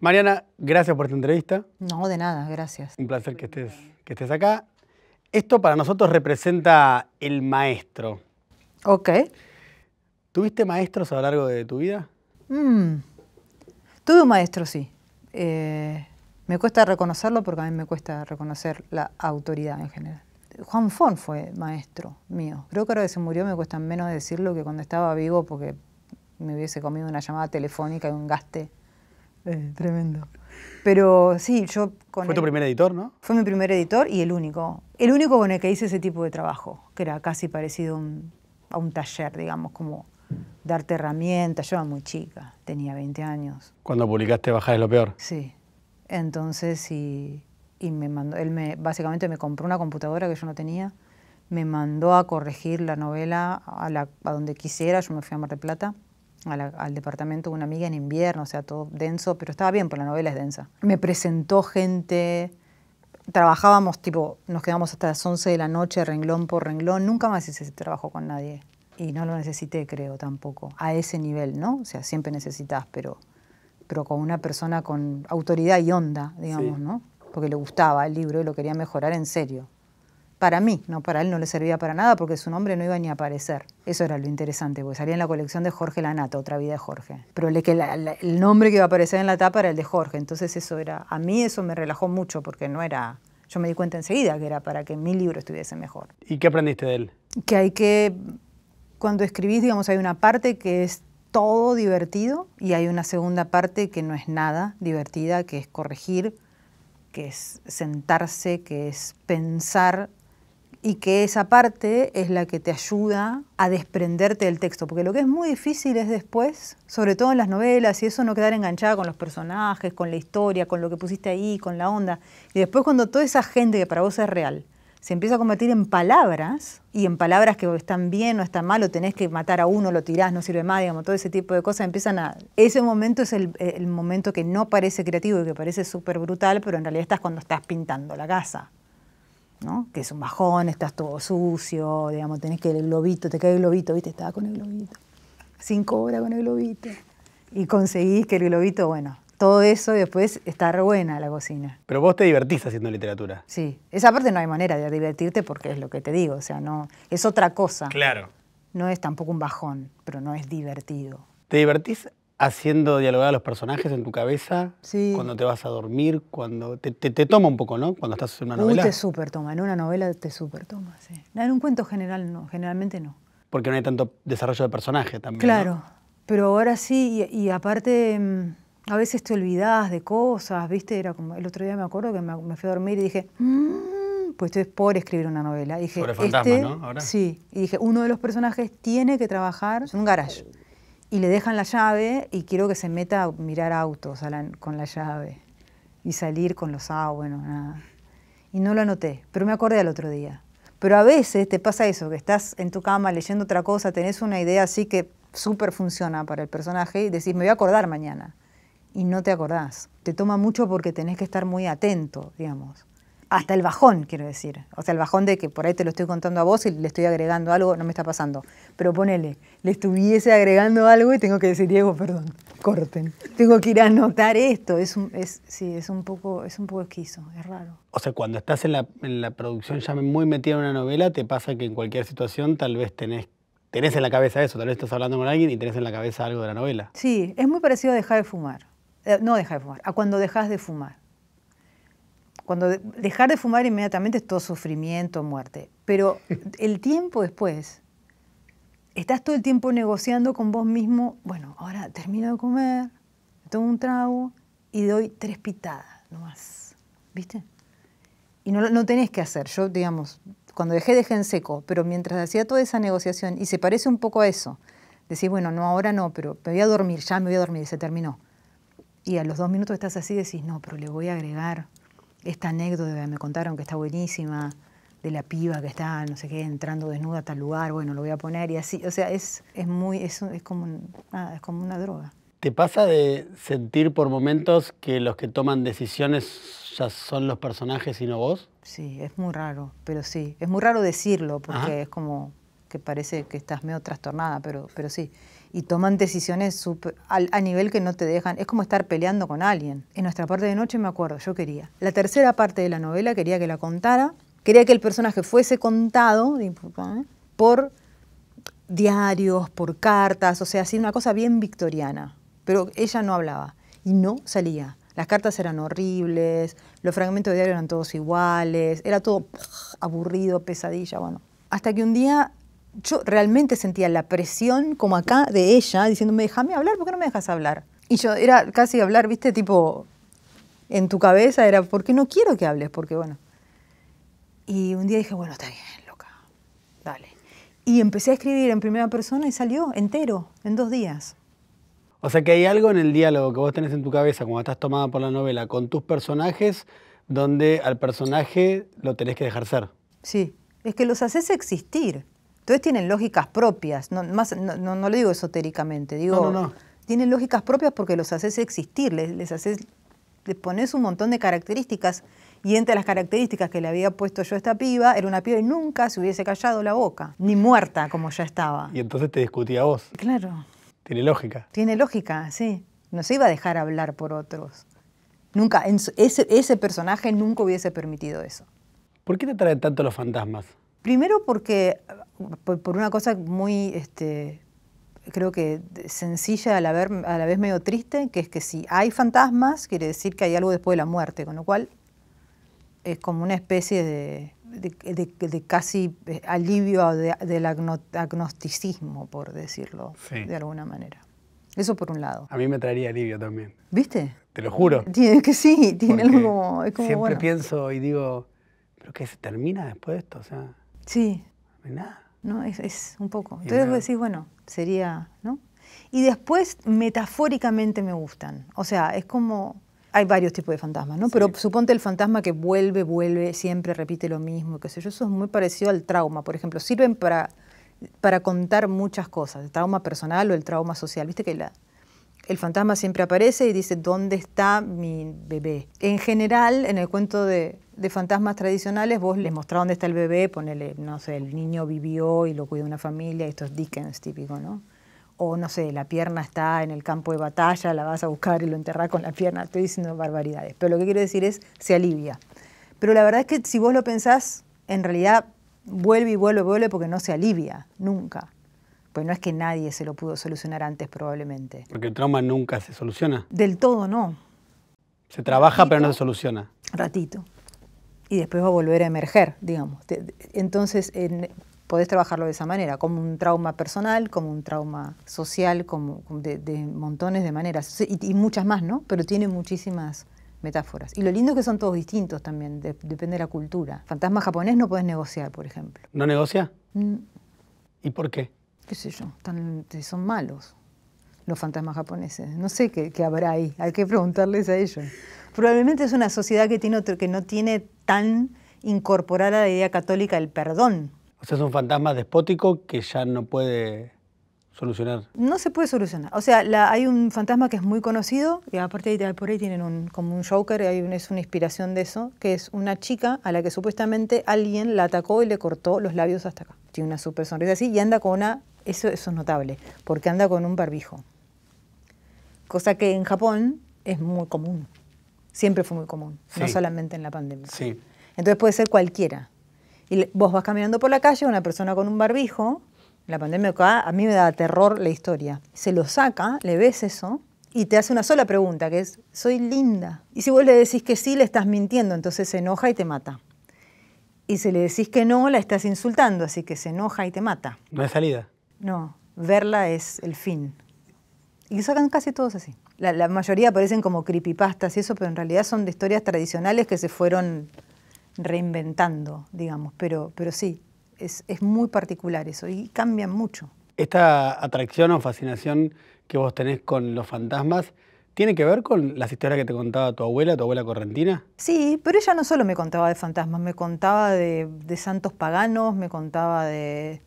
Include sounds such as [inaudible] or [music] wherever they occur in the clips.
Mariana, gracias por esta entrevista. No, de nada, gracias. Un placer que estés, que estés acá. Esto para nosotros representa el maestro. Ok. ¿Tuviste maestros a lo largo de tu vida? Mm. Tuve un maestro, sí. Eh, me cuesta reconocerlo porque a mí me cuesta reconocer la autoridad en general. Juan Fon fue maestro mío. Creo que ahora que se murió me cuesta menos decirlo que cuando estaba vivo porque me hubiese comido una llamada telefónica y un gaste tremendo. Pero sí, yo con Fue tu primer editor, ¿no? Fue mi primer editor y el único. El único con el que hice ese tipo de trabajo, que era casi parecido a un taller, digamos, como darte herramientas. Yo era muy chica, tenía 20 años. Cuando publicaste Bajar es lo peor. Sí. Entonces, y, me mandó, él me, básicamente me compró una computadora que yo no tenía, me mandó a corregir la novela a, a donde quisiera, yo me fui a Mar del Plata al departamento de una amiga en invierno, o sea, todo denso, pero estaba bien, porque la novela es densa. Me presentó gente, trabajábamos, tipo, nos quedamos hasta las 11 de la noche, renglón por renglón, nunca más hice ese trabajo con nadie. Y no lo necesité, creo, tampoco, a ese nivel, ¿no? O sea, siempre necesitas, pero, pero con una persona con autoridad y onda, digamos, ¿no? Porque le gustaba el libro y lo quería mejorar en serio para mí, no para él no le servía para nada porque su nombre no iba ni a aparecer. Eso era lo interesante, porque salía en la colección de Jorge Lanata, otra vida de Jorge. Pero el, que el nombre que iba a aparecer en la tapa era el de Jorge, entonces eso era, a mí eso me relajó mucho porque no era, yo me di cuenta enseguida que era para que mi libro estuviese mejor. ¿Y qué aprendiste de él? Que hay que, cuando escribís, digamos, hay una parte que es todo divertido y hay una segunda parte que no es nada divertida, que es corregir, que es sentarse, que es pensar y que esa parte es la que te ayuda a desprenderte del texto, porque lo que es muy difícil es después, sobre todo en las novelas, y eso no quedar enganchado con los personajes, con la historia, con lo que pusiste ahí, con la onda, y después cuando toda esa gente que para vos es real, se empieza a convertir en palabras, y en palabras que están bien o están mal, o tenés que matar a uno, lo tirás, no sirve más, digamos, todo ese tipo de cosas, empiezan a... Ese momento es el, el momento que no parece creativo y que parece súper brutal, pero en realidad estás cuando estás pintando la casa. ¿no? Que es un bajón, estás todo sucio, digamos, tenés que el globito, te cae el globito, viste, estaba con el globito. Cinco horas con el globito. Y conseguís que el globito, bueno, todo eso después está re buena la cocina. Pero vos te divertís haciendo literatura. Sí, esa parte no hay manera de divertirte porque es lo que te digo, o sea, no, es otra cosa. Claro. No es tampoco un bajón, pero no es divertido. ¿Te divertís haciendo dialogar a los personajes en tu cabeza? Cuando te vas a dormir, cuando te, toma un poco, ¿no? Cuando estás en una novela. te super toma, en una novela te super toma, sí. En un cuento general no, generalmente no. Porque no hay tanto desarrollo de personaje también. Claro, pero ahora sí, y, aparte mm, a veces te olvidás de cosas, ¿viste? Era como, el otro día me acuerdo que me, fui a dormir y dije, mm, pues pues es por escribir una novela. Por dije, Sobre este ¿no? Sí, y dije, uno de los personajes tiene que trabajar en un garage y le dejan la llave y quiero que se meta a mirar autos con la llave y salir con los autos, bueno, nada. Y no lo anoté, pero me acordé al otro día. Pero a veces te pasa eso, que estás en tu cama leyendo otra cosa, tenés una idea así que súper funciona para el personaje y decís, me voy a acordar mañana. Y no te acordás. Te toma mucho porque tenés que estar muy atento, digamos hasta el bajón, quiero decir. O sea, el bajón de que por ahí te lo estoy contando a vos y le estoy agregando algo, no me está pasando. Pero ponele, le estuviese agregando algo y tengo que decir, Diego, perdón, corten. Tengo que ir a anotar esto. Es un, es, sí, es un, poco, es un poco esquizo, es raro. O sea, cuando estás en la, producción ya muy metida en una novela, te pasa que en cualquier situación tal vez tenés tenés en la cabeza eso, tal vez estás hablando con alguien y tenés en la cabeza algo de la novela. Sí, es muy parecido a dejar de fumar. Eh, no dejar de fumar, a cuando dejas de fumar. Cuando dejar de fumar inmediatamente es todo sufrimiento, muerte. Pero [laughs] el tiempo después, estás todo el tiempo negociando con vos mismo, bueno, ahora termino de comer, tomo un trago y doy tres pitadas nomás. ¿Viste? Y no, tenés que hacer. Yo, digamos, cuando dejé, dejé en seco, pero mientras hacía toda esa negociación, y se parece un poco a eso, decís, bueno, no, ahora no, pero me voy a dormir, ya me voy a dormir, Y se terminó. Y a los dos minutos estás así decís, no, pero le voy a agregar esta anécdota me contaron que está buenísima, de la piba que está, no sé qué, entrando desnuda a tal lugar, bueno, lo voy a poner y así. O sea, es, es muy, es, es como, es como una droga. ¿Te pasa de sentir por momentos que los que toman decisiones ya son los personajes y no vos? Sí, es muy raro, pero sí. Es muy raro decirlo porque es como que parece que estás medio trastornada, pero, pero sí y toman decisiones a nivel que no te dejan. Es como estar peleando con alguien. En nuestra parte de noche me acuerdo, yo quería. La tercera parte de la novela quería que la contara. Quería que el personaje fuese contado por diarios, por cartas, o sea, así una cosa bien victoriana. Pero ella no hablaba y no salía. Las cartas eran horribles, los fragmentos de diario eran todos iguales, era todo aburrido, pesadilla, bueno. Hasta que un día yo realmente sentía la presión como acá de ella diciéndome, déjame hablar, ¿por qué no me dejas hablar? Y yo era casi hablar, viste, tipo, en tu cabeza era, ¿por qué no quiero que hables? Porque bueno. Y un día dije, bueno, está bien, loca, dale. Y empecé a escribir en primera persona y salió entero, en dos días. O sea que hay algo en el diálogo que vos tenés en tu cabeza cuando estás tomada por la novela con tus personajes, donde al personaje lo tenés que dejar ser. Sí, es que los haces existir. Entonces tienen lógicas propias, no, más, no, lo digo esotéricamente, digo, no, tienen lógicas propias porque los haces existir, les, les haces, pones un montón de características y entre las características que le había puesto yo a esta piba, era una piba y nunca se hubiese callado la boca, ni muerta como ya estaba. Y entonces te discutía vos. Claro. Tiene lógica. Tiene lógica, sí. No se iba a dejar hablar por otros. Nunca, ese, ese personaje nunca hubiese permitido eso. ¿Por qué te traen tanto los fantasmas? Primero porque, por una cosa muy, este, creo que sencilla a la, a la vez medio triste, que es que si hay fantasmas, quiere decir que hay algo después de la muerte, con lo cual es como una especie de, casi eh, alivio del agnosticismo, por decirlo de alguna manera. Eso por un lado. A mí me traería alivio también. ¿Viste? Te lo juro. Tiene que sí, tiene algo es como Siempre pienso y digo, ¿pero qué se termina después de esto? O sea, Sí. No es, un poco. Entonces vos decís, bueno, sería, ¿no? Y después, metafóricamente me gustan. O sea, es como. Hay varios tipos de fantasmas, ¿no? Pero suponte el fantasma que vuelve, vuelve, siempre repite lo mismo, qué sé yo. Eso es muy parecido al trauma, por ejemplo. Sirven para, para contar muchas cosas, el trauma personal o el trauma social. Viste que la, el fantasma siempre aparece y dice, ¿dónde está mi bebé? En general, en el cuento de, fantasmas tradicionales, vos les mostrás dónde está el bebé, ponele, no sé, el niño vivió y lo cuidó una familia, esto es Dickens típico, ¿no? O no sé, la pierna está en el campo de batalla, la vas a buscar y lo enterrás con la pierna, estoy diciendo barbaridades, pero lo que quiero decir es, se alivia. Pero la verdad es que si vos lo pensás, en realidad vuelve y vuelve, y vuelve porque no se alivia nunca. Pues no es que nadie se lo pudo solucionar antes probablemente. Porque el trauma nunca se soluciona. Del todo no. Se trabaja pero no se soluciona. Ratito. Y después va a volver a emerger, digamos. Entonces en, podés trabajarlo de esa manera, como un trauma personal, como un trauma social, como de, montones de maneras. Y, muchas más, ¿no? Pero tiene muchísimas metáforas. Y lo lindo es que son todos distintos también, depende de la cultura. Fantasma japonés no podés negociar, por ejemplo. ¿No negocia? Mm. ¿Y por qué? qué sé yo, son malos los fantasmas japoneses. No sé qué, habrá ahí, hay que preguntarles a ellos. Probablemente es una sociedad que, tiene que no tiene tan incorporada la idea católica del perdón. O sea, es un fantasma despótico que ya no puede solucionar. No se puede solucionar. O sea, hay un fantasma que es muy conocido, y aparte de, por ahí tienen como un Joker, hay es una inspiración de eso, que es una chica a la que supuestamente alguien la atacó y le cortó los labios hasta acá. Tiene una super sonrisa así y anda con una eso, es notable, porque anda con un barbijo. Cosa que en Japón es muy común. Siempre fue muy común, no solamente en la pandemia. Sí. Entonces puede ser cualquiera. Y vos vas caminando por la calle, una persona con un barbijo, la pandemia acá, a mí me da terror la historia. Se lo saca, le ves eso y te hace una sola pregunta, que es, soy linda. Y si vos le decís que sí, le estás mintiendo, entonces se enoja y te mata. Y si le decís que no, la estás insultando, así que se enoja y te mata. No hay salida. No, verla es el fin. Y sacan casi todos así. La, mayoría aparecen como creepypastas y eso, pero en realidad son de historias tradicionales que se fueron reinventando, digamos. Pero, pero sí, es, muy particular eso y cambian mucho. Esta atracción o fascinación que vos tenés con los fantasmas, ¿Tiene que ver con las historias que te contaba tu abuela, tu abuela correntina? Sí, pero ella no solo me contaba de fantasmas, me contaba de santos paganos, me contaba de,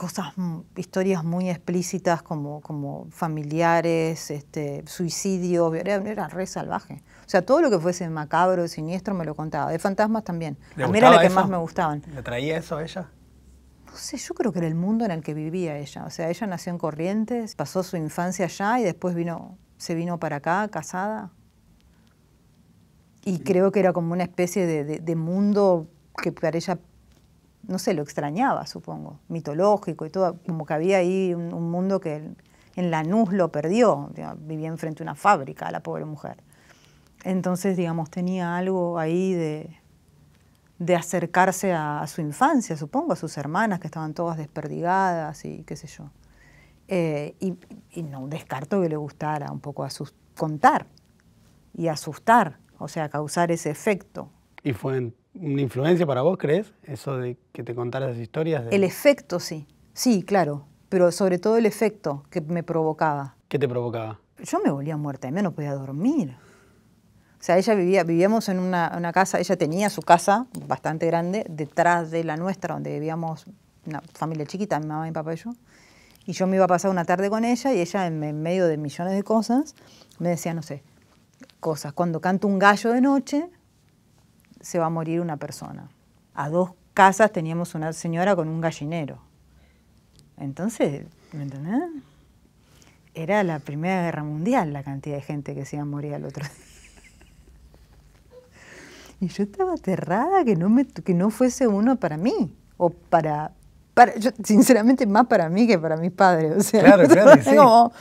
cosas, mm, historias muy explícitas como, como familiares, este, suicidios, era, era re salvaje. O sea, todo lo que fuese macabro, siniestro, me lo contaba. De fantasmas también. A mí era la que más me gustaban. ¿Le traía eso a ella? No sé, yo creo que era el mundo en el que vivía ella. O sea, ella nació en Corrientes, pasó su infancia allá y después vino, se vino para acá, casada. Y creo que era como una especie de mundo que para ella no sé, lo extrañaba, supongo, mitológico y todo, como que había ahí un, mundo que en la Lanús lo perdió, vivía enfrente a una fábrica, la pobre mujer. Entonces, digamos, tenía algo ahí de, acercarse a, su infancia, supongo, a sus hermanas que estaban todas desperdigadas y qué sé yo. Eh, y, y, no descarto que le gustara un poco contar y asustar, o sea, causar ese efecto. Y fue en una influencia para vos, crees? Eso de que te contara esas historias. El efecto, sí. Sí, claro. Pero sobre todo el efecto que me provocaba. ¿Qué te provocaba? Yo me volvía muerta y no podía dormir. O sea, ella vivía, vivíamos en una, casa, ella tenía su casa bastante grande detrás de la nuestra, donde vivíamos una familia chiquita, mi mamá, mi papá y yo. Y yo me iba a pasar una tarde con ella y ella, en, en medio de millones de cosas, me decía, no sé, cosas. Cuando canto un gallo de noche, se va a morir una persona. A dos casas teníamos una señora con un gallinero. Entonces, ¿me entendés? Era la Primera Guerra Mundial la cantidad de gente que se iba a morir al otro día. [laughs] Y yo estaba aterrada que no, me, que no fuese uno para mí, o para, yo, sinceramente más para mí que para mis padres. O sea, claro, [laughs] claro,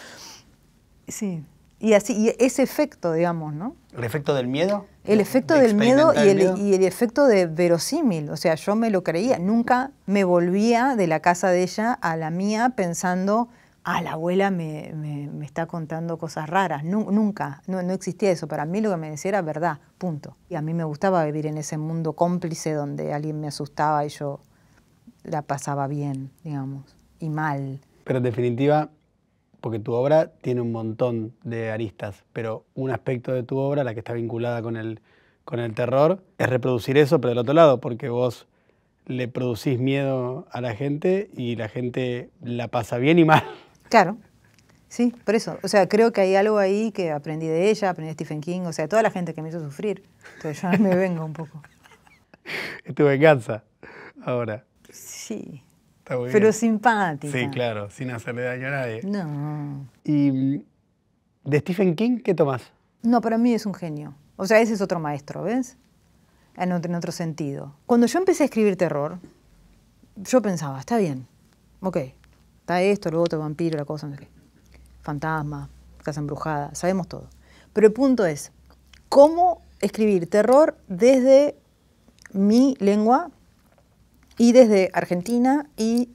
sí. sí. Y así, ese efecto, digamos, ¿no? ¿El efecto del miedo? El efecto del miedo y el, efecto de verosímil. O sea, yo me lo creía. Nunca me volvía de la casa de ella a la mía pensando, ah, la abuela me, está contando cosas raras. nunca, no, no, existía eso. Para mí lo que me decía era verdad, punto. Y a mí me gustaba vivir en ese mundo cómplice donde alguien me asustaba y yo la pasaba bien, digamos, y mal. Pero en definitiva, porque tu obra tiene un montón de aristas, pero un aspecto de tu obra, la que está vinculada con el, con el terror, es reproducir eso, pero del otro lado, porque vos le producís miedo a la gente y la gente la pasa bien y mal. Claro, sí, por eso. O sea, creo que hay algo ahí que aprendí de ella, aprendí de Stephen King, o sea, toda la gente que me hizo sufrir. Entonces yo me vengo un poco. [laughs] Estuve en venganza ahora. Sí. Pero simpática. Sí, claro, sin hacerle daño a nadie. No. ¿Y de Stephen King qué tomás? No, para mí es un genio. O sea, ese es otro maestro, ¿ves? En otro, sentido. Cuando yo empecé a escribir terror, yo pensaba, está bien, ok, está esto, luego otro, vampiro, la cosa, no sé Fantasma, casa embrujada, sabemos todo. Pero el punto es, ¿cómo escribir terror desde mi lengua y desde Argentina y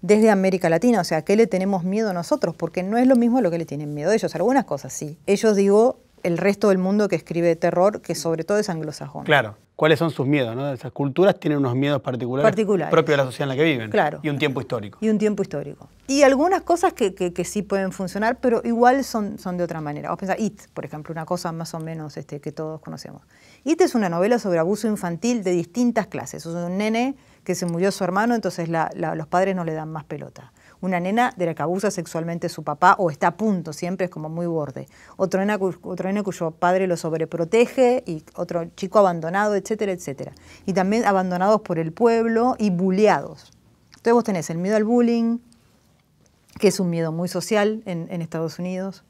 desde América Latina. O sea, ¿qué le tenemos miedo a nosotros? Porque no es lo mismo lo que le tienen miedo a ellos. Algunas cosas sí. Ellos digo el resto del mundo que escribe terror, que sobre todo es anglosajón. Claro. ¿Cuáles son sus miedos? Esas culturas tienen unos miedos particulares, particulares, propios de la sociedad en la que viven. Claro. Y un tiempo histórico. Y un tiempo histórico. Y algunas cosas que, sí pueden funcionar, pero igual son, son de otra manera. Vos pensar It, por ejemplo, una cosa más o menos este, que todos conocemos. It es una novela sobre abuso infantil de distintas clases. Es un nene que se murió su hermano, entonces los padres no le dan más pelota. Una nena de la que abusa sexualmente su papá o está a punto, siempre es como muy borde. Otro nena, otro cuyo padre lo sobreprotege y otro chico abandonado, etcétera, etcétera. Y también abandonados por el pueblo y bulleados. Entonces vos tenés el miedo al bullying, que es un miedo muy social en Estados Unidos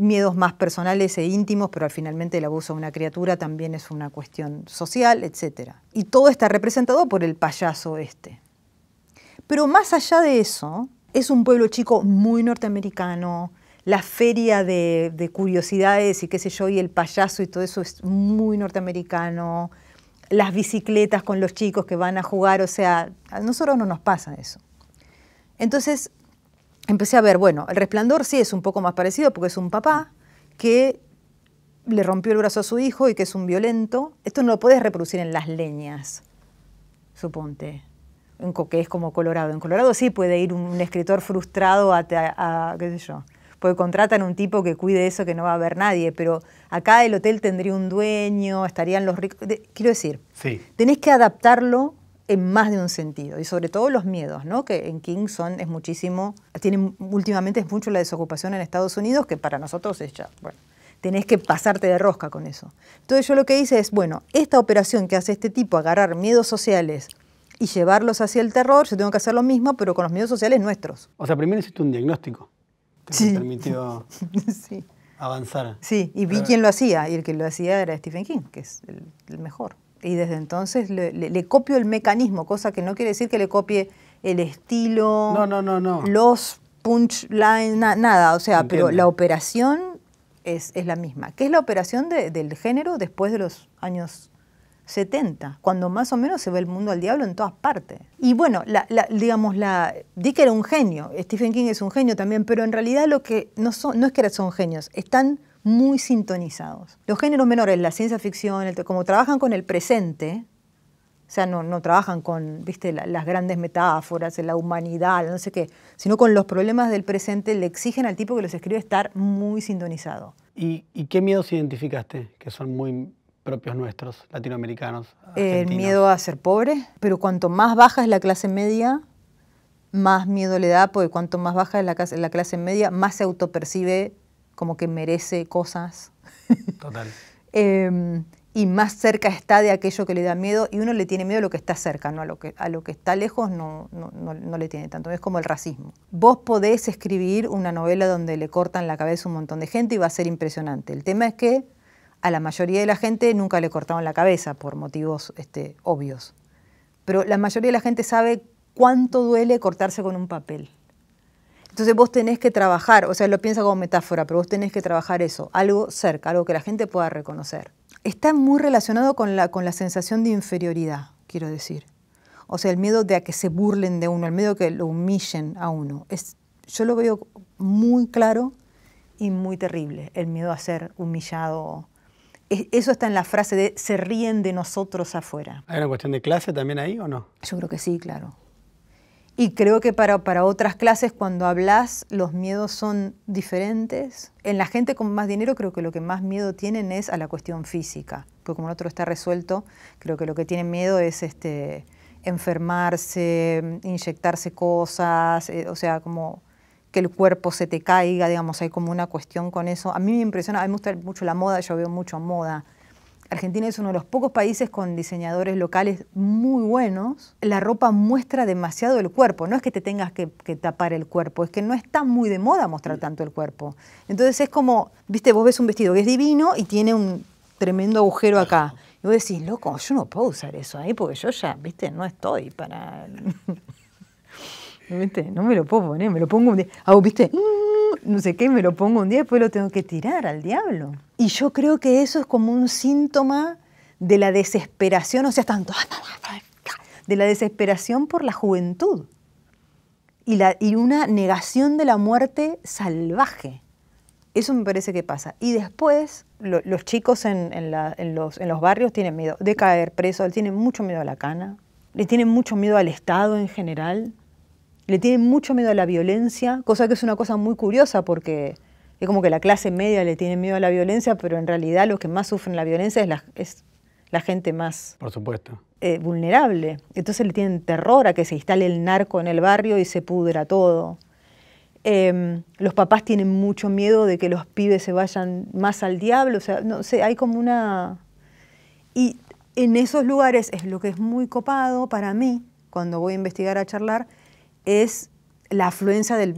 miedos más personales e íntimos, pero al finalmente el abuso de una criatura también es una cuestión social, etc. Y todo está representado por el payaso este. Pero más allá de eso, es un pueblo chico muy norteamericano, la feria de, de curiosidades y qué sé yo, y el payaso y todo eso es muy norteamericano, las bicicletas con los chicos que van a jugar, o sea, a nosotros no nos pasa eso. Entonces, empecé a ver, bueno, el resplandor sí es un poco más parecido porque es un papá que le rompió el brazo a su hijo y que es un violento. Esto no lo puedes reproducir en las leñas, suponte, en que es como Colorado. En Colorado sí puede ir un escritor frustrado a, qué sé yo, porque contratan un tipo que cuide eso que no va a haber nadie, pero acá el hotel tendría un dueño, estarían los ricos. quiero decir, tenés que adaptarlo en más de un sentido y sobre todo los miedos, ¿no? Que en King son es muchísimo, tienen últimamente es mucho la desocupación en Estados Unidos que para nosotros es ya, bueno, tenés que pasarte de rosca con eso. Entonces yo lo que hice es, bueno, esta operación que hace este tipo, agarrar miedos sociales y llevarlos hacia el terror, yo tengo que hacer lo mismo, pero con los miedos sociales nuestros. O sea, primero hiciste un diagnóstico que te permitió [laughs] avanzar. Sí, y vi quién lo hacía, y el que lo hacía era Stephen King, que es el mejor y desde entonces le, copio el mecanismo, cosa que no quiere decir que le copie el estilo, no, no, no, no. los punchlines, nada, o sea, pero la operación es, la misma, que es la operación de, del género después de los años 70, cuando más o menos se ve el mundo al diablo en todas partes. Y bueno, la, la, digamos, la, Dick era un genio, Stephen King es un genio también, pero en realidad lo que no, no es que son genios, están muy sintonizados. Los géneros menores, la ciencia ficción, como trabajan con el presente, o sea, no, trabajan con ¿viste, las grandes metáforas, la humanidad, no sé qué, sino con los problemas del presente, le exigen al tipo que los escribe estar muy sintonizado. ¿Y, qué miedos identificaste que son muy propios nuestros, latinoamericanos? Eh, el miedo a ser pobre, pero cuanto más baja es la clase media, más miedo le da, porque cuanto más baja es la, la clase media, más se autopercibe como que merece cosas. Total. [laughs] Em, y más cerca está de aquello que le da miedo y uno le tiene miedo a lo que está cerca, ¿no? a, lo que, a lo que está lejos no, no, le tiene tanto. Es como el racismo. Vos podés escribir una novela donde le cortan la cabeza a un montón de gente y va a ser impresionante. El tema es que a la mayoría de la gente nunca le cortaron la cabeza por motivos este, obvios. Pero la mayoría de la gente sabe cuánto duele cortarse con un papel. Entonces vos tenés que trabajar, o sea, lo piensa como metáfora, pero vos tenés que trabajar eso, algo cerca, algo que la gente pueda reconocer. Está muy relacionado con la, con la sensación de inferioridad, quiero decir. O sea, el miedo de a que se burlen de uno, el miedo de que lo humillen a uno. Es, yo lo veo muy claro y muy terrible, el miedo a ser humillado. eso está en la frase de se ríen de nosotros afuera. ¿Hay una cuestión de clase también ahí o no? Yo creo que sí, claro. Y creo que para, para otras clases, cuando hablas, los miedos son diferentes. En la gente con más dinero, creo que lo que más miedo tienen es a la cuestión física, porque como el otro está resuelto, creo que lo que tienen miedo es este, enfermarse, inyectarse cosas, eh, o sea, como que el cuerpo se te caiga, digamos, hay como una cuestión con eso. A mí me impresiona, a mí me gusta mucho la moda, yo veo mucho moda Argentina es uno de los pocos países con diseñadores locales muy buenos. La ropa muestra demasiado el cuerpo, no es que te tengas que, tapar el cuerpo, es que no está muy de moda mostrar tanto el cuerpo. Entonces es como, viste, vos ves un vestido que es divino y tiene un tremendo agujero acá. Y vos decís, loco, yo no puedo usar eso ahí porque yo ya, viste, no estoy para... [laughs] No me lo puedo poner, me lo pongo un día. Ah, ¿viste? Mm, no sé qué, me lo pongo un día y después lo tengo que tirar al diablo. Y yo creo que eso es como un síntoma de la desesperación, o sea, tanto de la desesperación por la juventud y, la, y una negación de la muerte salvaje. Eso me parece que pasa. Y después, los chicos en, los, en, los, barrios tienen miedo de caer preso, tienen mucho miedo a la cana, le tienen mucho miedo al Estado en general le tienen mucho miedo a la violencia, cosa que es una cosa muy curiosa porque es como que la clase media le tiene miedo a la violencia, pero en realidad los que más sufren la violencia es la, es la gente más Por supuesto. Eh, vulnerable. Entonces le tienen terror a que se instale el narco en el barrio y se pudra todo. Em, los papás tienen mucho miedo de que los pibes se vayan más al diablo, o sea, no sé, hay como una... Y en esos lugares es lo que es muy copado para mí, cuando voy a investigar a charlar, es la afluencia de,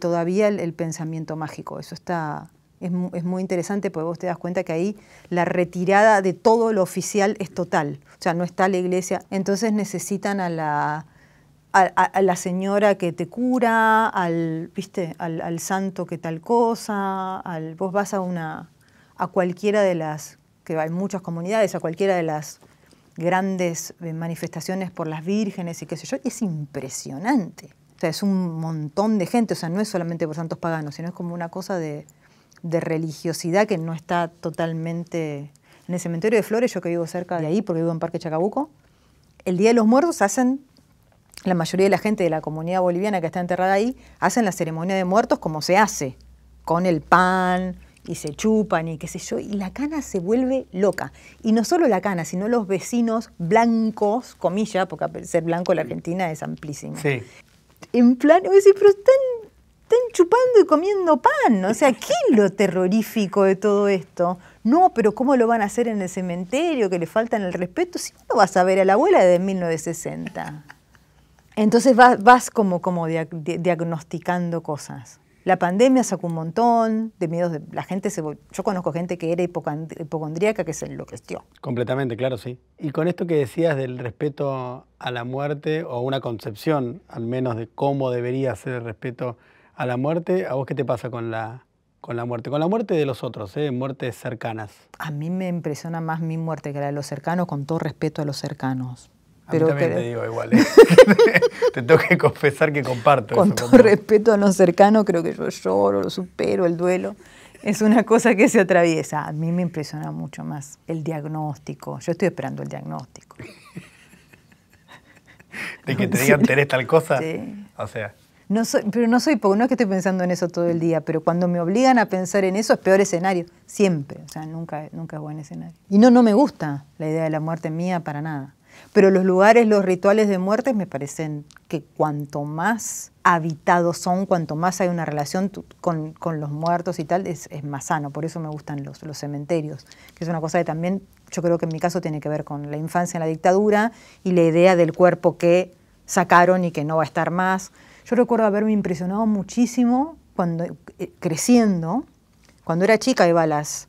todavía el, pensamiento mágico. Eso está, es, muy interesante porque vos te das cuenta que ahí la retirada de todo lo oficial es total. O sea, no está la iglesia. Entonces necesitan a la, la señora que te cura, al, ¿viste? al, santo que tal cosa, al, vos vas a, una, a cualquiera de las, que hay muchas comunidades, a cualquiera de las grandes eh, manifestaciones por las vírgenes y qué sé yo, es impresionante. O sea, es un montón de gente, o sea, no es solamente por santos paganos, sino es como una cosa de, de religiosidad que no está totalmente... En el cementerio de Flores, yo que vivo cerca de ahí, porque vivo en Parque Chacabuco, el Día de los Muertos hacen, la mayoría de la gente de la comunidad boliviana que está enterrada ahí, hacen la ceremonia de muertos como se hace, con el pan, y se chupan y qué sé yo, y la cana se vuelve loca. Y no solo la cana, sino los vecinos blancos, comillas, porque ser blanco en la Argentina es amplísimo. Sí. En plan, voy a pero están, chupando y comiendo pan, o sea, ¿qué es lo terrorífico de todo esto? No, pero ¿cómo lo van a hacer en el cementerio? Que le faltan el respeto, si no vas a ver a la abuela de 1960. Entonces vas, como, como diagnosticando cosas. La pandemia sacó un montón de miedos de la gente. Se, yo conozco gente que era hipocondríaca que se enloqueció. Completamente, claro, sí. Y con esto que decías del respeto a la muerte o una concepción, al menos, de cómo debería ser el respeto a la muerte, ¿a vos qué te pasa con la, con la muerte? Con la muerte de los otros, ¿eh? muertes cercanas. A mí me impresiona más mi muerte que la de los cercanos, con todo respeto a los cercanos pero te digo igual. [laughs] ¿eh? [laughs] te tengo que confesar que comparto. Con eso todo respeto a lo cercano, creo que yo lloro, lo supero, el duelo. Es una cosa que se atraviesa. A mí me impresiona mucho más el diagnóstico. Yo estoy esperando el diagnóstico. [laughs] de que te digan tenés tal cosa. O sea. No pero no soy porque no es que estoy pensando en eso todo el día, pero cuando me obligan a pensar en eso es peor escenario, siempre, o sea, nunca, nunca es buen escenario. Y no, no me gusta la idea de la muerte mía para nada. Pero los lugares, los rituales de muerte me parecen que cuanto más habitados son, cuanto más hay una relación con, los muertos y tal, es, más sano. Por eso me gustan los, cementerios, que es una cosa que también yo creo que en mi caso tiene que ver con la infancia en la dictadura y la idea del cuerpo que sacaron y que no va a estar más. Yo recuerdo haberme impresionado muchísimo cuando eh, creciendo, cuando era chica iba a las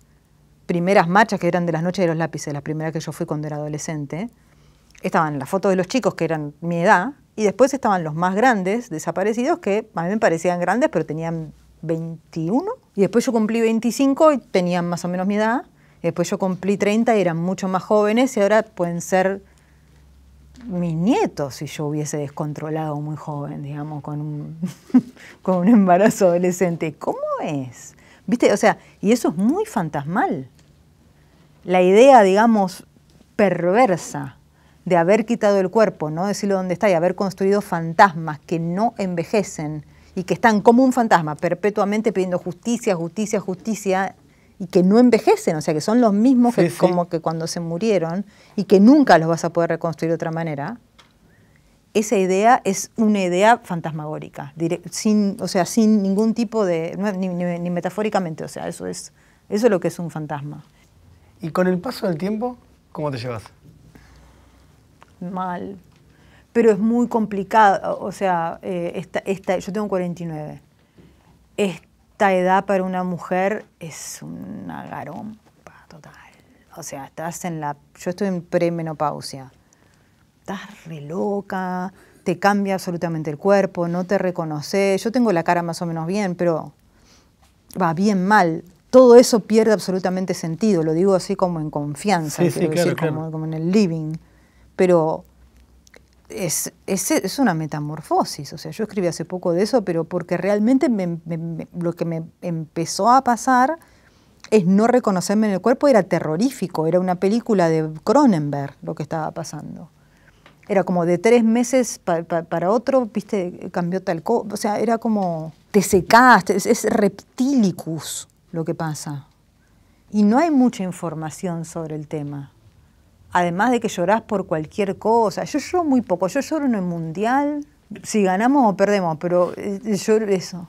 primeras marchas que eran de las noches de los lápices, las primeras que yo fui cuando era adolescente estaban las fotos de los chicos que eran mi edad y después estaban los más grandes desaparecidos que a mí me parecían grandes pero tenían 21 y después yo cumplí 25 y tenían más o menos mi edad. Y después yo cumplí 30 y eran mucho más jóvenes y ahora pueden ser mis nietos si yo hubiese descontrolado muy joven, digamos, con un, [laughs] con un embarazo adolescente. ¿Cómo es? ¿Viste? O sea, y eso es muy fantasmal. La idea, digamos, perversa de haber quitado el cuerpo, no decirlo dónde está, y haber construido fantasmas que no envejecen y que están como un fantasma perpetuamente pidiendo justicia, justicia, justicia, y que no envejecen, o sea, que son los mismos que, como que cuando se murieron y que nunca los vas a poder reconstruir de otra manera. Esa idea es una idea fantasmagórica, sin, o sea, sin ningún tipo de, ni, metafóricamente, o sea, eso es, eso es lo que es un fantasma. ¿Y con el paso del tiempo, cómo te llevas? mal, pero es muy complicado, o sea, eh, esta, esta, yo tengo 49. Esta edad para una mujer es una garompa total. O sea, estás en la, yo estoy en premenopausia. Estás re loca, te cambia absolutamente el cuerpo, no te reconoces. Yo tengo la cara más o menos bien, pero va bien mal. Todo eso pierde absolutamente sentido, lo digo así como en confianza, decir, como en el living pero es, una metamorfosis. O sea, yo escribí hace poco de eso, pero porque realmente lo que me empezó a pasar es no reconocerme en el cuerpo, era terrorífico, era una película de Cronenberg lo que estaba pasando. Era como de tres meses para otro, viste, cambió tal cosa. O sea, era como te secaste, es reptilicus lo que pasa. Y no hay mucha información sobre el tema además de que llorás por cualquier cosa. Yo lloro muy poco, yo lloro en el mundial, si ganamos o perdemos, pero lloro eh, eso.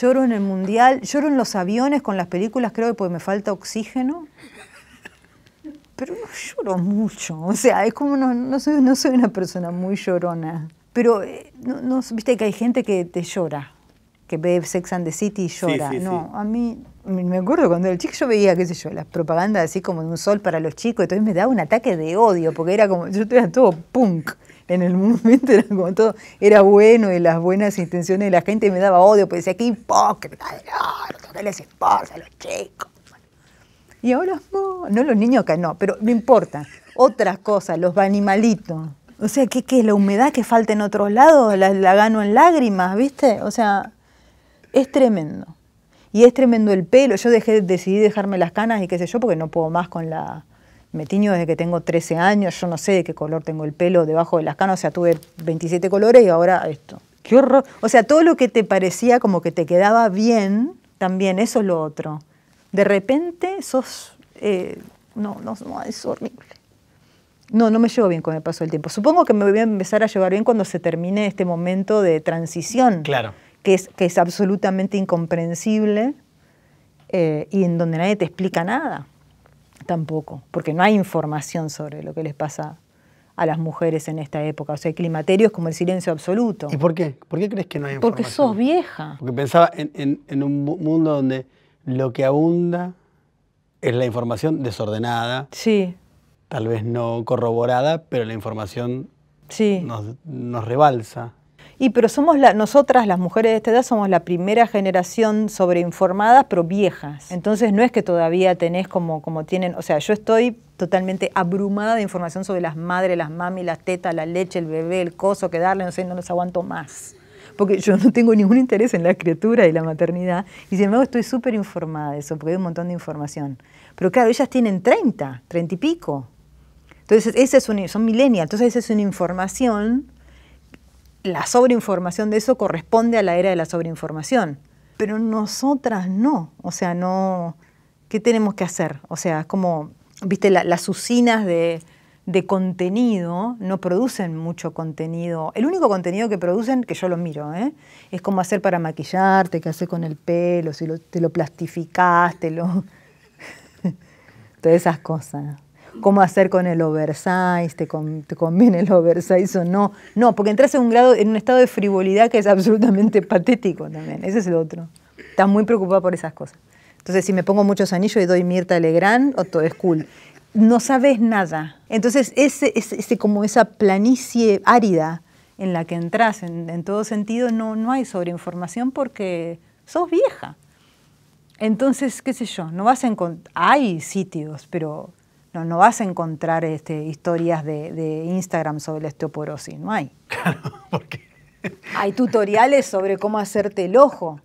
Lloro en el mundial, lloro en los aviones con las películas, creo que porque me falta oxígeno. Pero no lloro mucho, o sea, es como no, soy, una persona muy llorona. Pero eh, no, viste que hay gente que te llora, que ve Sex and the City y llora. no, a mí me acuerdo cuando era chico yo veía, qué sé yo, las propagandas así como de un sol para los chicos, entonces me daba un ataque de odio, porque era como, yo era todo punk. En el [laughs] momento era como todo, era bueno y las buenas intenciones de la gente me daba odio, porque decía, qué hipócrita, que les importa a los chicos. Y ahora, no, los niños acá, no, pero no importa. Otras cosas, los animalitos. O sea, ¿qué, qué es la humedad que falta en otros lados? la gano en lágrimas, ¿viste? O sea, es tremendo y es tremendo el pelo. Yo dejé, decidí dejarme las canas y qué sé yo, porque no puedo más con la... Me tiño desde que tengo 13 años, yo no sé de qué color tengo el pelo debajo de las canas, o sea, tuve 27 colores y ahora esto. ¡Qué horror! O sea, todo lo que te parecía como que te quedaba bien, también, eso es lo otro. De repente sos... Eh, no, no, no, es horrible. No, no me llevo bien con el paso del tiempo. Supongo que me voy a empezar a llevar bien cuando se termine este momento de transición. Claro que es, absolutamente incomprensible eh, y en donde nadie te explica nada tampoco, porque no hay información sobre lo que les pasa a las mujeres en esta época. O sea, el climaterio es como el silencio absoluto. ¿Y por qué? ¿Por qué crees que no hay información? Porque sos vieja. Porque pensaba en, un mundo donde lo que abunda es la información desordenada. Sí. Tal vez no corroborada, pero la información sí. nos, nos rebalsa. Y pero somos nosotras, las mujeres de esta edad, somos la primera generación sobreinformadas, pero viejas. Entonces no es que todavía tenés como, como tienen, o sea, yo estoy totalmente abrumada de información sobre las madres, las mami, las tetas, la leche, el bebé, el coso que darle, no sé, no los aguanto más. Porque yo no tengo ningún interés en la criatura y la maternidad, y sin embargo estoy súper informada de eso, porque hay un montón de información. Pero claro, ellas tienen 30, 30 y pico. Entonces, es son milenias, entonces esa es una información la sobreinformación de eso corresponde a la era de la sobreinformación. Pero nosotras no, o sea, no, ¿qué tenemos que hacer? O sea, es como, viste, las usinas de, contenido no producen mucho contenido. El único contenido que producen, que yo lo miro, ¿eh? es cómo hacer para maquillarte, qué hacer con el pelo, si te lo plastificaste, lo... [laughs] todas esas cosas cómo hacer con el oversize, te, conviene el oversize o no. No, porque entras en un, grado, en un estado de frivolidad que es absolutamente patético también. Ese es el otro. Estás muy preocupada por esas cosas. Entonces, si me pongo muchos anillos y doy Mirta Legrand, o todo es cool. No sabes nada. Entonces, ese, ese, como esa planicie árida en la que entras en, todo sentido, no, no hay sobreinformación porque sos vieja. Entonces, qué sé yo, no vas a encontrar, hay sitios, pero no, no vas a encontrar este, historias de, Instagram sobre la osteoporosis, no hay. [laughs] porque... [laughs] Hay tutoriales sobre cómo hacerte el ojo,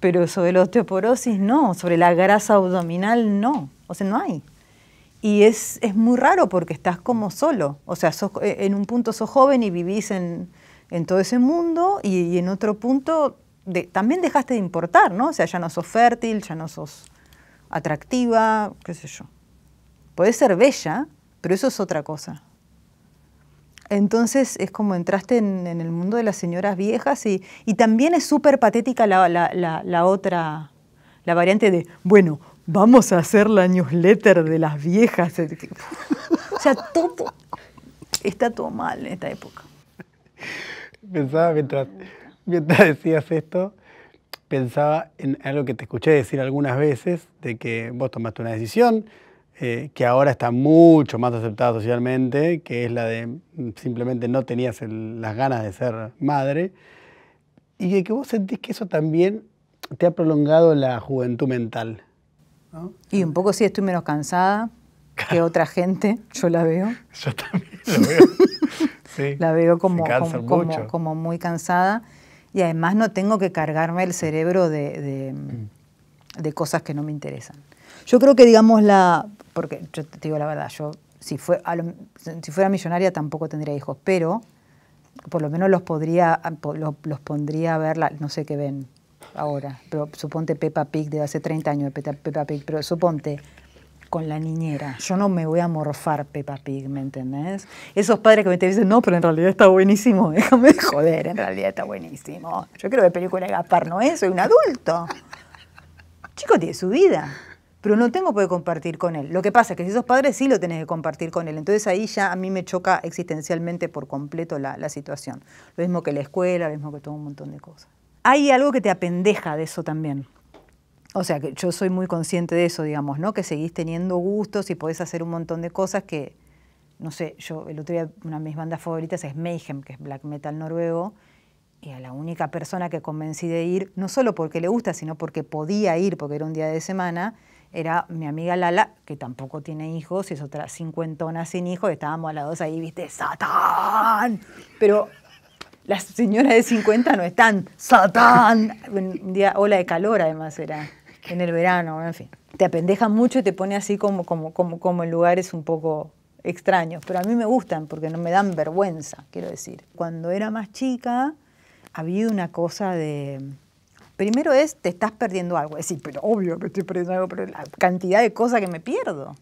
pero sobre la osteoporosis no, sobre la grasa abdominal no, o sea, no hay. Y es, muy raro porque estás como solo, o sea, eh, en un punto sos joven y vivís en, todo ese mundo y, en otro punto también dejaste de importar, ¿no? O sea, ya no sos fértil, ya no sos atractiva, qué sé yo. Puede ser bella, pero eso es otra cosa. Entonces es como entraste en, el mundo de las señoras viejas y, también es súper patética la, la otra, la variante de, bueno, vamos a hacer la newsletter de las viejas. [laughs] o sea, todo está todo mal en esta época. Pensaba mientras, mientras decías esto, pensaba en algo que te escuché decir algunas veces, de que vos tomaste una decisión, eh, que ahora está mucho más aceptada socialmente, que es la de mm, simplemente no tenías las ganas de ser madre, y que vos sentís que eso también te ha prolongado la juventud mental. Y un poco sí, estoy menos cansada que otra gente, yo la veo. [laughs] Yo también la veo. [laughs] La veo como, como, muy cansada y además no tengo que cargarme el cerebro de, de mm. cosas que no me interesan. Yo creo que, digamos, la, porque yo te digo la verdad, yo si, fue, si fuera millonaria tampoco tendría hijos, pero por lo menos los podría, los, pondría a ver, no sé qué ven ahora, pero suponte Peppa Pig de hace 30 años, Peppa, Pig, pero suponte con la niñera. Yo no me voy a morfar Peppa Pig, ¿me entendés? Esos padres que me te dicen, no, pero en realidad está buenísimo, [laughs] déjame joder, en realidad está buenísimo. Yo quiero ver película de Gaspar es, soy un adulto. chico tiene su vida pero no tengo que compartir con él. Lo que pasa es que si sos padre sí lo tenés que compartir con él. Entonces ahí ya a mí me choca existencialmente por completo la, la situación. Lo mismo que la escuela, lo mismo que todo un montón de cosas. Hay algo que te apendeja de eso también. O sea, que yo soy muy consciente de eso, digamos, ¿no? Que seguís teniendo gustos y podés hacer un montón de cosas que, no sé, yo el otro día una de mis bandas favoritas es Mayhem, que es black metal noruego, y a la única persona que convencí de ir, no solo porque le gusta, sino porque podía ir, porque era un día de semana, era mi amiga Lala, que tampoco tiene hijos, es otra cincuentona sin hijos, estábamos a las dos ahí, viste, Satán. Pero las señoras de 50 no están, Satán. Un día, ola de calor además era, en el verano, en fin. Te apendeja mucho y te pone así como, como, como, como en lugares un poco extraños, pero a mí me gustan porque no me dan vergüenza, quiero decir. Cuando era más chica, había una cosa de Primero es, te estás perdiendo algo. Es decir, pero obvio que estoy perdiendo algo, pero la cantidad de cosas que me pierdo. O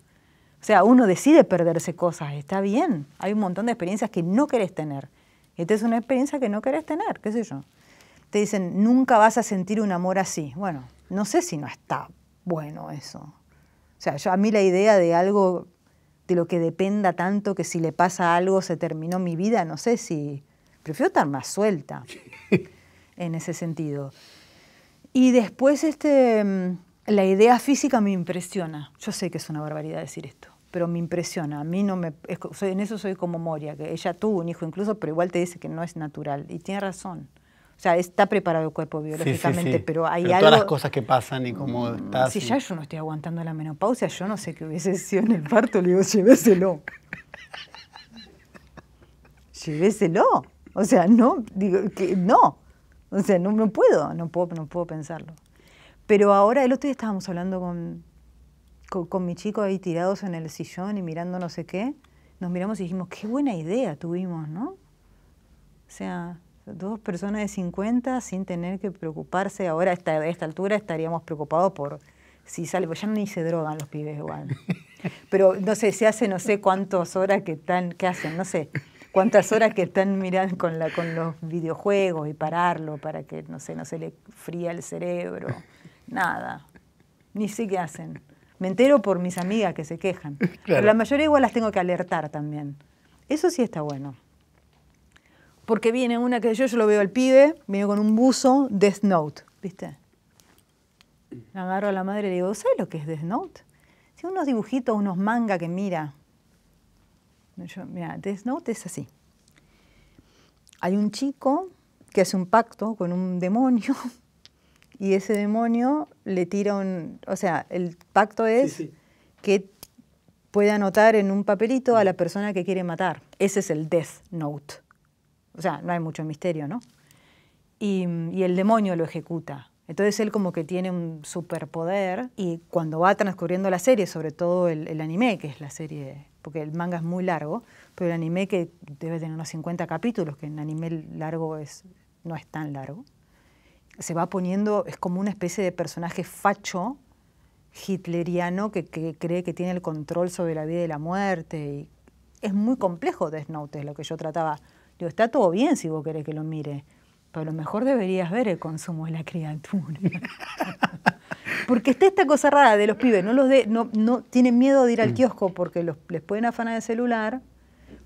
sea, uno decide perderse cosas, está bien. Hay un montón de experiencias que no querés tener. Esta es una experiencia que no querés tener, qué sé yo. Te dicen, nunca vas a sentir un amor así. Bueno, no sé si no está bueno eso. O sea, yo, a mí la idea de algo de lo que dependa tanto que si le pasa algo se terminó mi vida, no sé si... Prefiero estar más suelta [laughs] en ese sentido. Y después este, mm, la idea física me impresiona. Yo sé que es una barbaridad decir esto, pero me impresiona. A mí no me, soy, en eso soy como Moria, que ella tuvo un hijo incluso, pero igual te dice que no es natural. Y tiene razón. O sea, está preparado el cuerpo biológicamente, pero hay algo... Todas las cosas que pasan y cómo mm, estás... Si ya yo no estoy aguantando la menopausia, yo no sé qué hubiese sido en el parto. Le digo, lléveselo. [laughs] lléveselo. O sea, no, digo, que no. O sea, no, no puedo, no puedo, no puedo pensarlo. Pero ahora, el otro día estábamos hablando con, con, mi chico ahí tirados en el sillón y mirando no sé qué. Nos miramos y dijimos, qué buena idea tuvimos, ¿no? O sea, dos personas de 50 sin tener que preocuparse. Ahora, a esta altura, estaríamos preocupados por si sale, pues ya ni se drogan los pibes igual. [laughs] Pero no sé, se hace no sé cuántas horas que, tan, que hacen, no sé cuántas horas que están mirando con, la, con los videojuegos y pararlo para que, no sé, no se le fría el cerebro. Nada. Ni sé qué hacen. Me entero por mis amigas que se quejan. [laughs] Pero la mayoría igual las tengo que alertar también. Eso sí está bueno. Porque viene una que yo, yo lo veo al pibe, viene con un buzo Death Note, ¿viste? Agarro a la madre y le digo, ¿sabes lo que es Death Note? Si unos dibujitos, unos manga que mira, mira, Death Note es así. Hay un chico que hace un pacto con un demonio [laughs] y ese demonio le tira un... O sea, el pacto es que puede anotar en un papelito a la mm. persona que quiere matar. Ese es el Death Note. O sea, no hay mucho misterio, ¿no? y el demonio lo ejecuta entonces él como que tiene un superpoder y cuando va transcurriendo la serie, sobre todo el, anime, que es la serie, porque el manga es muy largo, pero el anime que debe tener unos 50 capítulos, que en anime largo es, no es tan largo, se va poniendo, es como una especie de personaje facho hitleriano que, cree que tiene el control sobre la vida y la muerte. Y es muy complejo de Note, es lo que yo trataba. Digo, está todo bien si vos querés que lo mire pero a lo mejor deberías ver el consumo de la criatura. [laughs] porque está esta cosa rara de los pibes, no los de, no, no tienen miedo de ir al mm. kiosco porque les pueden afanar el celular,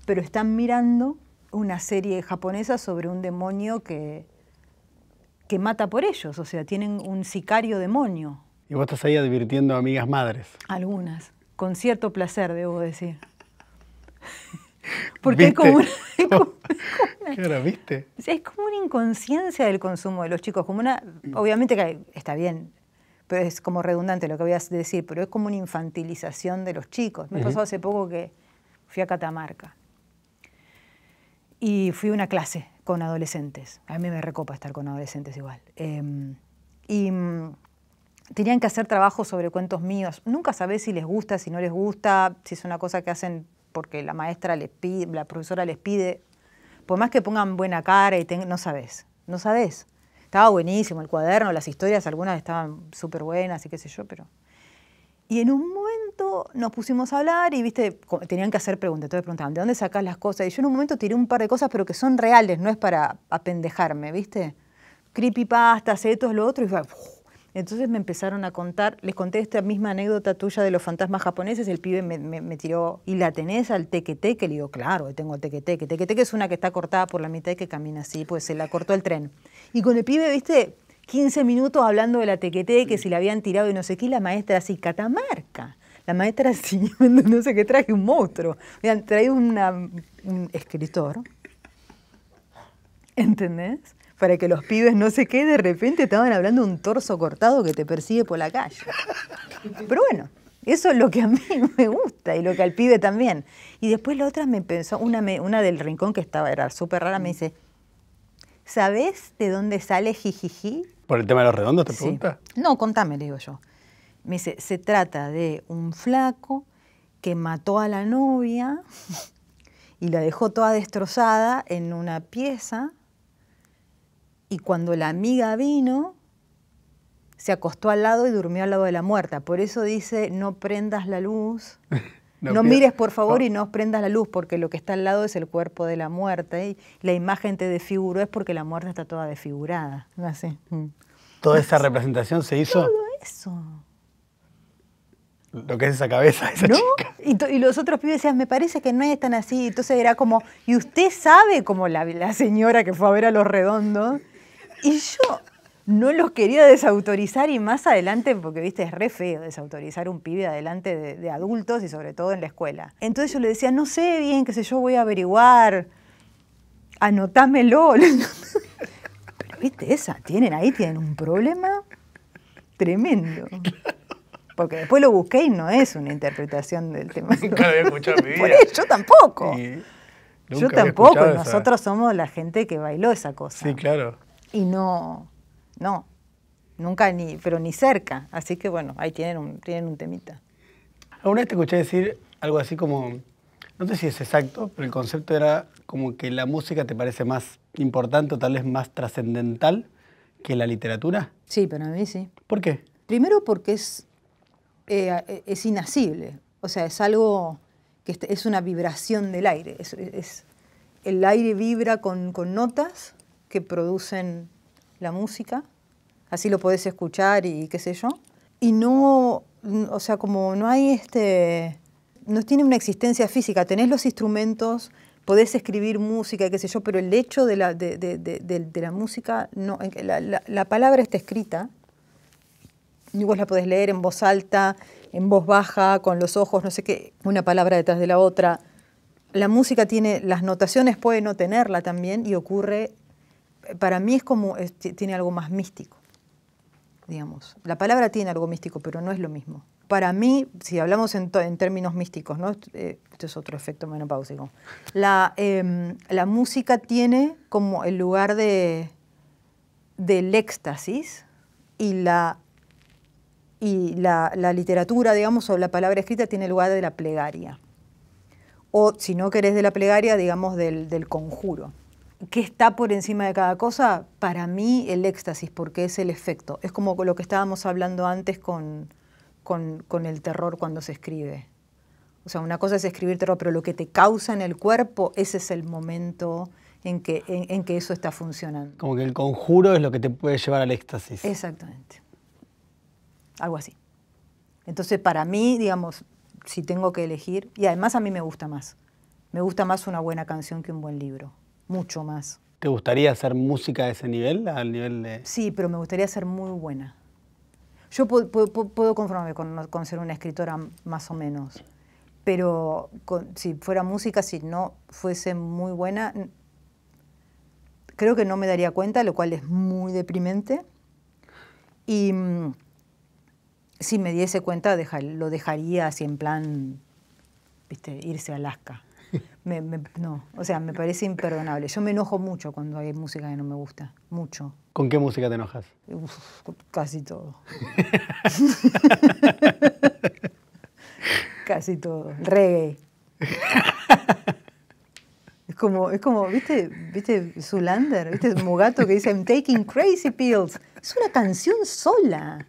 pero están mirando una serie japonesa sobre un demonio que, que mata por ellos, o sea, tienen un sicario demonio. Y vos estás ahí advirtiendo a amigas madres. Algunas, con cierto placer, debo decir. Porque es como una, [laughs] es como [laughs] ¿viste? Es como una inconsciencia del consumo de los chicos, como una, mm. obviamente que está bien, pero es como redundante lo que voy a decir, pero es como una infantilización de los chicos. Me pasó hace poco que fui a Catamarca y fui a una clase con adolescentes. A mí me recopa estar con adolescentes igual. Em, y mm, tenían que hacer trabajo sobre cuentos míos. Nunca sabés si les gusta, si no les gusta, si es una cosa que hacen porque la maestra les pide, la profesora les pide, por más que pongan buena cara y no sabes, no sabes. Estaba buenísimo el cuaderno, las historias, algunas estaban súper buenas y qué sé yo, pero... Y en un momento nos pusimos a hablar y, viste, tenían que hacer preguntas. Entonces preguntaban, ¿de dónde sacás las cosas? Y yo en un momento tiré un par de cosas, pero que son reales, no es para apendejarme, viste. Creepypastas, esto, lo otro, y fue... Entonces me empezaron a contar, les conté esta misma anécdota tuya de los fantasmas japoneses, el pibe me, tiró, ¿y la tenés al teque Que le digo, claro, tengo teque-teque, que teque es una que está cortada por la mitad y que camina así, pues se la cortó el tren. Y con el pibe, viste, 15 minutos hablando de la teque que si la habían tirado y no sé qué, la maestra así, Catamarca. La maestra así, [laughs] no sé qué, traje un monstruo. Vean, trae un escritor, ¿entendés? para que los pibes no se queden, de repente estaban hablando de un torso cortado que te persigue por la calle. Pero bueno, eso es lo que a mí [laughs] me gusta y lo que al pibe también. Y después la otra me pensó, una, del rincón que estaba, era súper rara, me dice, ¿sabés de dónde sale jijiji? ¿Por el tema de los redondos te pregunta? No, contame, le digo yo. Me dice, se trata de un flaco que mató a la novia [laughs] y la dejó toda destrozada en una pieza y cuando la amiga vino, se acostó al lado y durmió al lado de la muerta. Por eso dice, no prendas la luz, [laughs] no, mires por favor y no prendas la luz, porque lo que está al lado es el cuerpo de la muerta. Y la imagen te desfiguró es porque la muerta está toda desfigurada. Mm. Toda esa representación se hizo... Todo eso lo que es esa cabeza esa Y, los otros pibes decían, me parece que no es tan así. Entonces era como, y usted sabe, como la, la señora que fue a ver a los redondos, y yo no los quería desautorizar y más adelante, porque viste, es re feo desautorizar un pibe adelante de, adultos y sobre todo en la escuela. Entonces yo le decía, no sé bien, qué sé yo, voy a averiguar, anotámelo. [laughs] Pero viste, esa, tienen ahí, tienen un problema tremendo. Porque después lo busqué y no es una interpretación del tema. [laughs] Por eso, yo tampoco. yo tampoco, nosotros somos la gente que bailó esa cosa. Sí, claro y no, no, nunca ni, pero ni cerca. Así que bueno, ahí tienen un, tienen un temita. Alguna vez te escuché decir algo así como, no sé si es exacto, pero el concepto era como que la música te parece más importante o tal vez más trascendental que la literatura. Sí, para mí sí. ¿Por qué? Primero porque es, eh, es inasible, o sea, es algo que es una vibración del aire. el aire vibra con notas que producen la música, así lo podés escuchar y qué sé yo. Y no, o sea, como no hay este, no tiene una existencia física, tenés los instrumentos, podés escribir música, y qué sé yo, pero el hecho de la, de, la música, no, la, la, palabra está escrita, y vos la podés leer en voz alta, en voz baja, con los ojos, no sé qué, una palabra detrás de la otra. La música tiene, las notaciones puede no tenerla también y ocurre para mí es como, tiene algo más místico, digamos. La palabra tiene algo místico, pero no es lo mismo. Para mí, si hablamos en, términos místicos, ¿no? este es otro efecto menopáusico, em, la, música tiene como el lugar del éxtasis y la y la, literatura, digamos, o la palabra escrita tiene el lugar de la plegaria. O, si no querés, de la plegaria, digamos, del conjuro qué está por encima de cada cosa, para mí el éxtasis, porque es el efecto. Es como lo que estábamos hablando antes con, con, el terror cuando se escribe. O sea, una cosa es escribir terror, pero lo que te causa en el cuerpo, ese es el momento en que, en que eso está funcionando. Como que el conjuro es lo que te puede llevar al éxtasis. Exactamente. Algo así. Entonces, para mí, digamos, si tengo que elegir, y además a mí me gusta más. Me gusta más una buena canción que un buen libro mucho más. ¿Te gustaría hacer música a ese nivel, al nivel de...? Sí, pero me gustaría ser muy buena. Yo puedo, conformarme con, ser una escritora más o menos, pero si fuera música, si no fuese muy buena, creo que no me daría cuenta, lo cual es muy deprimente. Y mm, si me diese cuenta, lo dejaría así en plan, viste, irse a Alaska no, o sea, me parece imperdonable. Yo me enojo mucho cuando hay música que no me gusta, mucho. ¿Con qué música te enojas? casi todo. [laughs] casi todo. Reggae. Es como, es como, ¿viste? ¿Viste Zulander? ¿Viste Mugato que dice I'm taking crazy pills? Es una canción sola.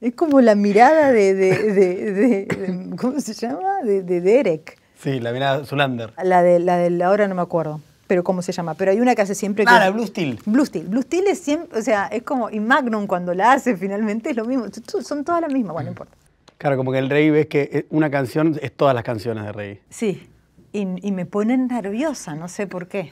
Es como la mirada de, de ¿cómo se llama? De, Derek. Sí, la mirada Zulander. La de la de ahora no me acuerdo, pero cómo se llama. Pero hay una que hace siempre. Ah, la Blue Steel. Blue Steel. Blue Steel es siempre, o sea, es como y Magnum cuando la hace finalmente es lo mismo. Son todas las mismas, bueno, no importa. Claro, como que el Rey ves que eh, una canción es todas las canciones de Rey. Sí, y, me ponen nerviosa, no sé por qué.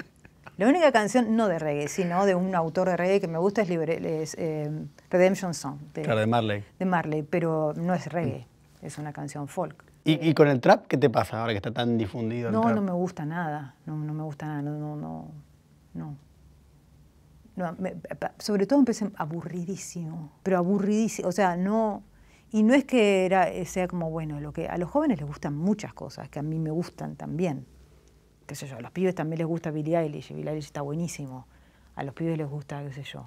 La única canción, no de reggae, sino de un autor de reggae que me gusta es, eh, Redemption Song. claro, de Marley. De Marley, pero no es reggae es una canción folk. ¿Y, eh, con el trap qué te pasa ahora que está tan difundido? no, no me gusta nada, no, me gusta nada, no, no, no. no. sobre todo empecé aburridísimo, pero aburridísimo, o sea, no... Y no es que era, sea como, bueno, lo que a los jóvenes les gustan muchas cosas, que a mí me gustan también. Qué sé yo, a los pibes también les gusta Billie Eilish, Billie Eilish está buenísimo. A los pibes les gusta, qué sé yo,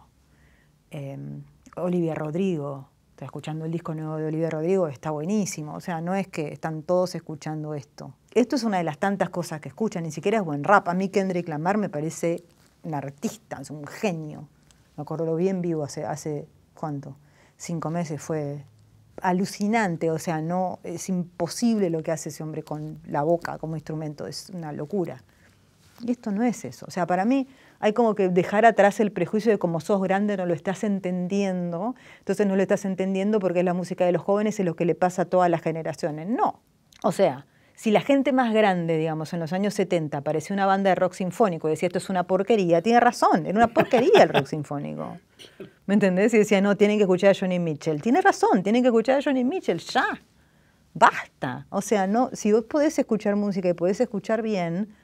em, Olivia Rodrigo, está escuchando el disco nuevo de Oliver Rodrigo, está buenísimo. O sea, no es que están todos escuchando esto. Esto es una de las tantas cosas que escuchan, ni siquiera es buen rap. A mí Kendrick Lamar me parece un artista, es un genio. Me acuerdo lo bien vivo hace, hace ¿cuánto? Cinco meses fue alucinante, o sea, no es imposible lo que hace ese hombre con la boca como instrumento, es una locura. Y esto no es eso. O sea, para mí hay como que dejar atrás el prejuicio de como sos grande no lo estás entendiendo, entonces no lo estás entendiendo porque es la música de los jóvenes y lo que le pasa a todas las generaciones. No. O sea, si la gente más grande, digamos, en los años 70 parecía una banda de rock sinfónico y decía esto es una porquería, tiene razón, era una porquería el rock sinfónico. ¿Me entendés? Y decía, no, tienen que escuchar a Johnny Mitchell. Tiene razón, tienen que escuchar a Johnny Mitchell ya. Basta. O sea, no, si vos podés escuchar música y podés escuchar bien,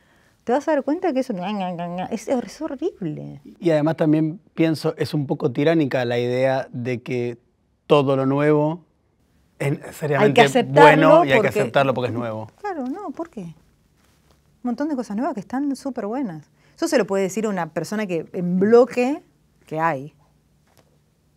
te vas a dar cuenta que eso es, horrible. Y además también pienso, es un poco tiránica la idea de que todo lo nuevo es seriamente bueno y hay que aceptarlo porque es nuevo. Claro, no, ¿por qué? Un montón de cosas nuevas que están súper buenas. Eso se lo puede decir a una persona que en bloque, que hay,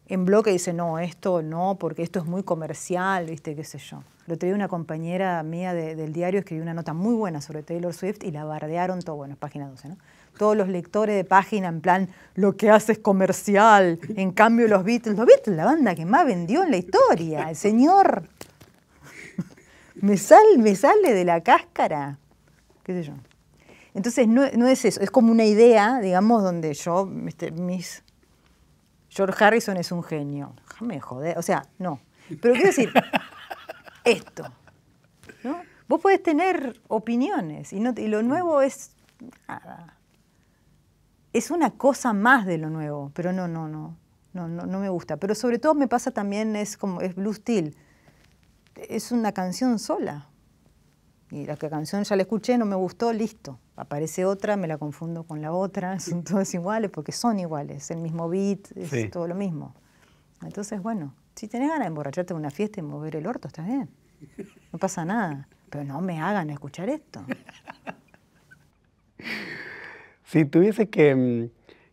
en bloque dice, no, esto no, porque esto es muy comercial, viste, qué sé yo lo traía una compañera mía del diario escribió una nota muy buena sobre Taylor Swift y la bardearon todo, bueno, es página 12, ¿no? Todos los lectores de página en plan, lo que hace es comercial, en cambio los Beatles, los Beatles, la banda que más vendió en la historia, el señor. Me, sale de la cáscara, qué sé yo. Entonces no, es eso, es como una idea, digamos, donde yo, este, mis... George Harrison es un genio, déjame joder, o sea, no. Pero quiero decir, esto. ¿no? Vos podés tener opiniones y, no, lo nuevo es Es una cosa más de lo nuevo, pero no, no, no, no, no, no me gusta. Pero sobre todo me pasa también, es como, es Blue Steel. Es una canción sola. Y la canción ya la escuché, no me gustó, listo. Aparece otra, me la confundo con la otra, [laughs] son todas iguales porque son iguales, el mismo beat, es todo lo mismo. Entonces, bueno, si tenés ganas de emborracharte en una fiesta y mover el orto, está bien. No pasa nada. Pero no me hagan escuchar esto. Si tuviese que, mm,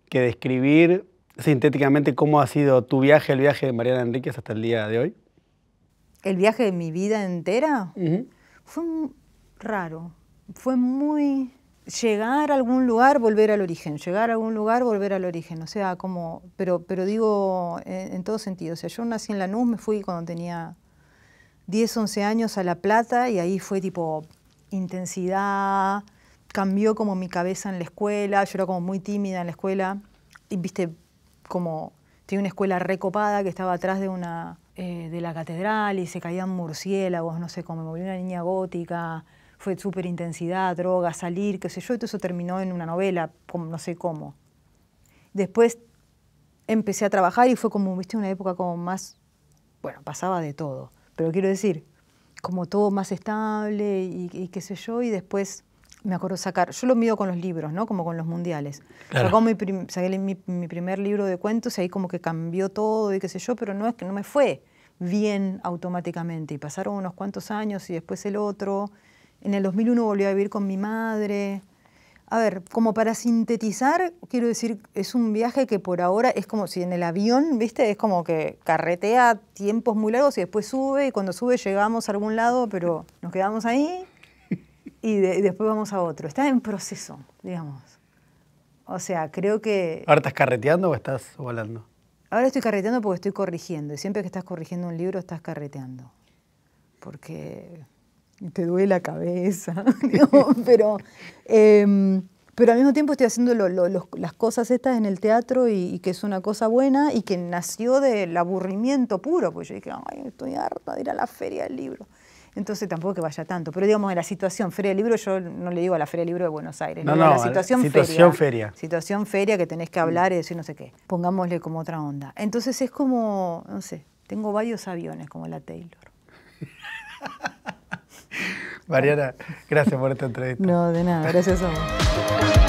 describir sintéticamente cómo ha sido tu viaje, el viaje de Mariana Enríquez hasta el día de hoy. ¿El viaje de mi vida entera? Fue raro. Fue muy llegar a algún lugar, volver al origen, llegar a algún lugar, volver al origen, o sea, como, pero, pero digo en, todo sentido, o sea, yo nací en Lanús, me fui cuando tenía 10, 11 años a La Plata y ahí fue tipo intensidad, cambió como mi cabeza en la escuela, yo era como muy tímida en la escuela, y viste, como tenía una escuela recopada que estaba atrás de una, eh, de la catedral y se caían murciélagos, no sé, como me volví una niña gótica, fue súper intensidad, droga, salir, qué sé yo, y todo eso terminó en una novela, no sé cómo. Después empecé a trabajar y fue como, viste, una época como más, bueno, pasaba de todo, pero quiero decir, como todo más estable y, qué sé yo, y después me acuerdo sacar, yo lo mido con los libros, ¿no? Como con los mundiales. mi mi, primer libro de cuentos y ahí como que cambió todo y qué sé yo, pero no es que no me fue bien automáticamente. Y pasaron unos cuantos años y después el otro. En el 2001 volví a vivir con mi madre. A ver, como para sintetizar, quiero decir, es un viaje que por ahora es como si en el avión, ¿viste? Es como que carretea tiempos muy largos y después sube y cuando sube llegamos a algún lado, pero nos quedamos ahí y, y después vamos a otro. Está en proceso, digamos. O sea, creo que... ¿Ahora estás carreteando o estás volando? Ahora estoy carreteando porque estoy corrigiendo. Y siempre que estás corrigiendo un libro, estás carreteando. Porque te duele la cabeza, [laughs] pero, em, pero al mismo tiempo estoy haciendo las cosas estas en el teatro y, que es una cosa buena y que nació del aburrimiento puro, porque yo dije, Ay, estoy harta de ir a la feria del libro. Entonces tampoco que vaya tanto, pero digamos en la situación feria del libro, yo no le digo a la feria del libro de Buenos Aires, no, la situación, feria, feria, Situación feria que tenés que hablar y decir no sé qué, pongámosle como otra onda. Entonces es como, no sé, tengo varios aviones como la Taylor. [laughs] Mariana, gracias por esta entrevista. No, de nada, gracias a vos.